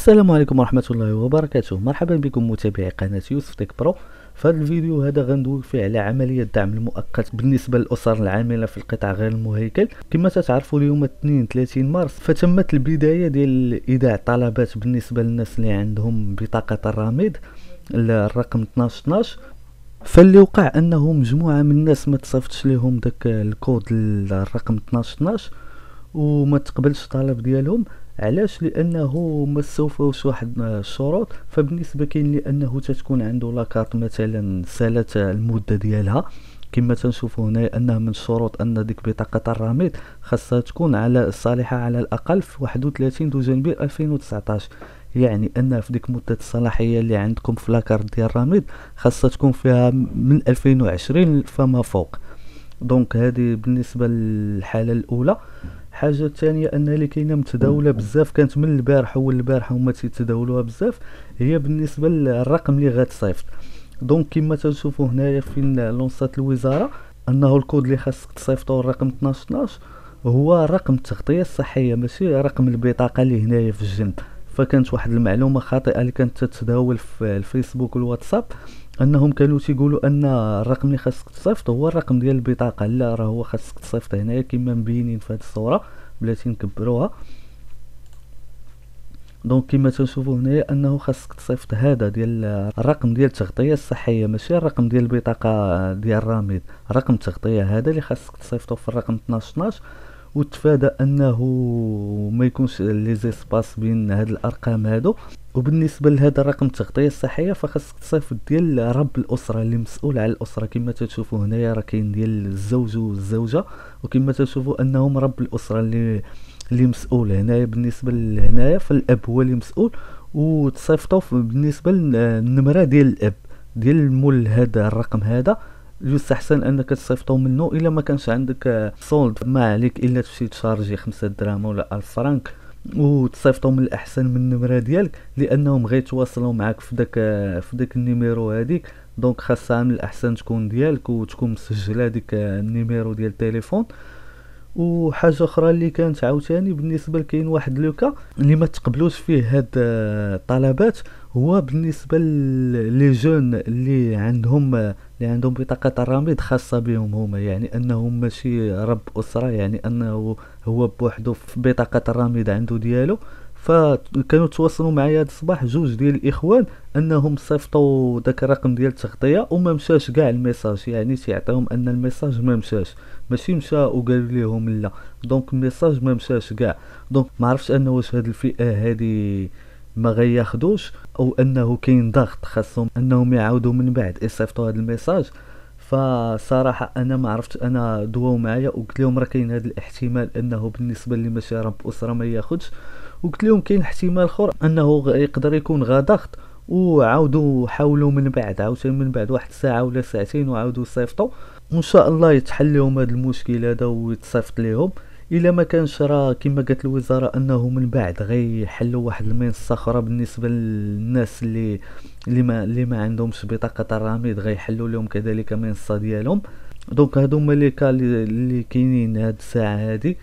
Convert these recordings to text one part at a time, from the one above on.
السلام عليكم ورحمة الله وبركاته مرحبا بكم متابعي قناة يوسف تيك برو في هذا الفيديو هذا غندوي فيه على عملية الدعم المؤقت بالنسبة للأسر العاملة في القطاع غير المهيكل كما تتعرفوا اليوم 32 مارس فتمت البداية ديال إيداع الطلبات بالنسبة للناس اللي عندهم بطاقة الرميد الرقم 1212 فاللي وقع انه مجموعه من الناس ما تصفتش لهم داك الكود الرقم 1212 وما تقبلش الطلب ديالهم علاش لانه ما استوفوش واحد الشروط فبالنسبه كاين لانه تتكون عنده لاكارت مثلا سالت المده ديالها كما تنشوفوا هنا انه من الشروط ان ديك بطاقه الرميد خاصها تكون على الصالحه على الاقل في 31 دو جانفير 2019 يعني ان في ديك مده الصلاحيه اللي عندكم في لاكارت ديال الرميد خاصها تكون فيها من 2020 فما فوق دونك هذه بالنسبه للحاله الاولى الحاجه الثانيه ان اللي كاينه متداوله بزاف كانت من البارح اول البارحه هما تيتداولوها بزاف هي بالنسبه للرقم اللي غتصيفط دونك كما تشوفوا هنايا في لونصات الوزاره انه الكود اللي خاصك تصيفطو الرقم 12 12 هو رقم التغطيه الصحيه ماشي رقم البطاقه اللي هنايا في الجنب فكانت واحد المعلومه خاطئه اللي كانت تتداول في الفيسبوك والواتساب انهم كانوا تيقولوا ان الرقم اللي خاصك تصيفط هو الرقم ديال البطاقه لا راه هو خاصك تصيفط هنايا كما مبينين في هذه الصوره بلاتي نكبروها دونك كما تنشوفوا هنايا انه خاصك تصيفط هذا ديال الرقم ديال التغطيه الصحيه ماشي الرقم ديال البطاقه ديال الرميد رقم التغطيه هذا اللي خاصك تصيفطو في الرقم 12 وتفادى انه ما يكونش لي زيسباس بين هاد الارقام هادو وبالنسبه لهذا الرقم التغطيه الصحيه فخاصك تصيفط ديال رب الاسره اللي مسؤول على الاسره كما تشوفوا هنايا راه كاين ديال الزوج والزوجه وكما تشوفوا انهم رب الاسره اللي اللي مسؤول هنايا بالنسبه لهنايا فالاب هو اللي مسؤول وتصيفطوا بالنسبه للنمره ديال الاب ديال المول هذا الرقم هذا يستحسن انك تصيفطو منه الا ما كانش عندك سولد ما عليك الا تمشي تشارجي خمسة دراهم ولا ألف فرانك من الاحسن من النمره ديالك لانهم غيتواصلوا معك في داك في داك النيميرو هذيك دونك خاصها من الاحسن تكون ديالك وتكون مسجله ديك النيميرو ديال التليفون وحاجه اخرى اللي كانت عاوتاني بالنسبه لكاين واحد لوكا اللي ما تقبلوش فيه هاد الطلبات هو بالنسبه لي جون اللي عندهم اللي عندهم بطاقه تراميد خاصه بهم هما يعني انهم ماشي رب اسره يعني انه هو بوحدو في بطاقه الرميد عنده ديالو فكانوا تواصلوا معايا هذا الصباح جوج ديال الاخوان انهم صيفطوا داك الرقم ديال التغطيه وما مشاش كاع الميساج يعني تيعطيهم ان الميساج ما مشاش ماشي مشى وقال لهم لا دونك الميساج ما مشاش كاع دونك ما عرفتش انا واش هاد الفئه هذه ما غياخدوش او انه كاين ضغط خاصهم انهم يعاودوا من بعد يصيفطوا هذا الميساج فصراحه انا ما عرفت انا دواو معايا وقلت لهم راه كاين هذا الاحتمال انه بالنسبه اللي ماشي رب اسره ما ياخدش وقلت لهم كاين احتمال اخر انه يقدر يكون غا ضغط وعاودوا حاولوا من بعد عاوتاني من بعد واحد الساعه ولا ساعتين وعاودوا صيفطوا وان شاء الله يتحل لهم هذا المشكل هذا ويتصيفط لهم الا ما كانش راه كما قالت الوزاره انه من بعد غيحلوا واحد المنصه اخرى بالنسبه للناس اللي اللي ما اللي ما عندهمش بطاقه الرميد غيحلوا لهم كذلك منصه ديالهم دونك هادو هما لي كاين كاينين هاد الساعه هادي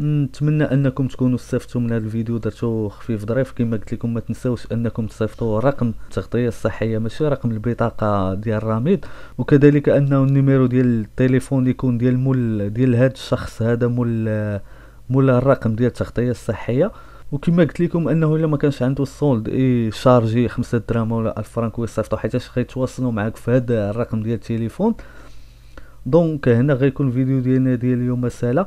نتمنى انكم تكونوا استفدتوا من هذا الفيديو درتو خفيف ظريف كما قلت لكم ما تنساوش انكم تصيفطوا رقم التغطيه الصحيه ماشي رقم البطاقه ديال الرميد وكذلك انه النيميرو ديال التليفون يكون ديال مول ديال هذا الشخص هذا مول مول الرقم ديال التغطيه الصحيه وكما قلت لكم انه الا ما كانش عنده السولد اي شارجي 5 دراهم ولا 1000 فرانك ويصيفطوا حيتاش غيتواصلوا معك في هذا الرقم ديال التليفون دونك هنا غيكون الفيديو ديالنا ديال اليوم سهله